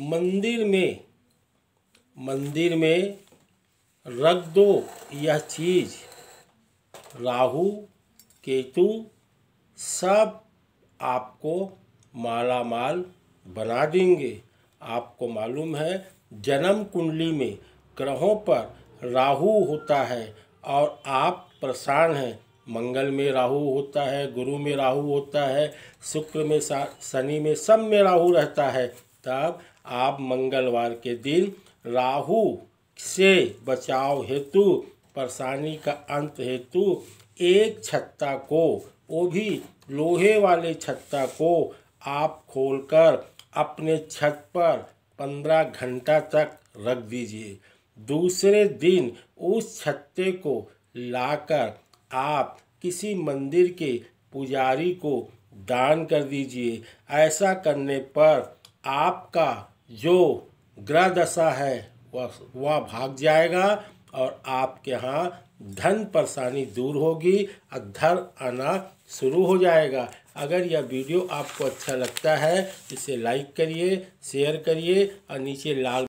मंदिर में मंदिर में रख दो यह चीज राहु केतु सब आपको माला माल बना देंगे आपको मालूम है जन्म कुंडली में ग्रहों पर राहु होता है और आप प्रसान हैं मंगल में राहु होता है गुरु में राहु होता है शुक्र में शनि में सब में राहु रहता है तब आप मंगलवार के दिन राहु से बचाव हेतु परेशानी का अंत हेतु एक छत्ता को वो भी लोहे वाले छत्ता को आप खोलकर अपने छत पर पंद्रह घंटा तक रख दीजिए दूसरे दिन उस छत्ते को लाकर आप किसी मंदिर के पुजारी को दान कर दीजिए ऐसा करने पर आपका जो ग्रह दशा है वह वह भाग जाएगा और आपके यहाँ धन परेशानी दूर होगी और धन आना शुरू हो जाएगा अगर यह वीडियो आपको अच्छा लगता है इसे लाइक करिए शेयर करिए और नीचे लाल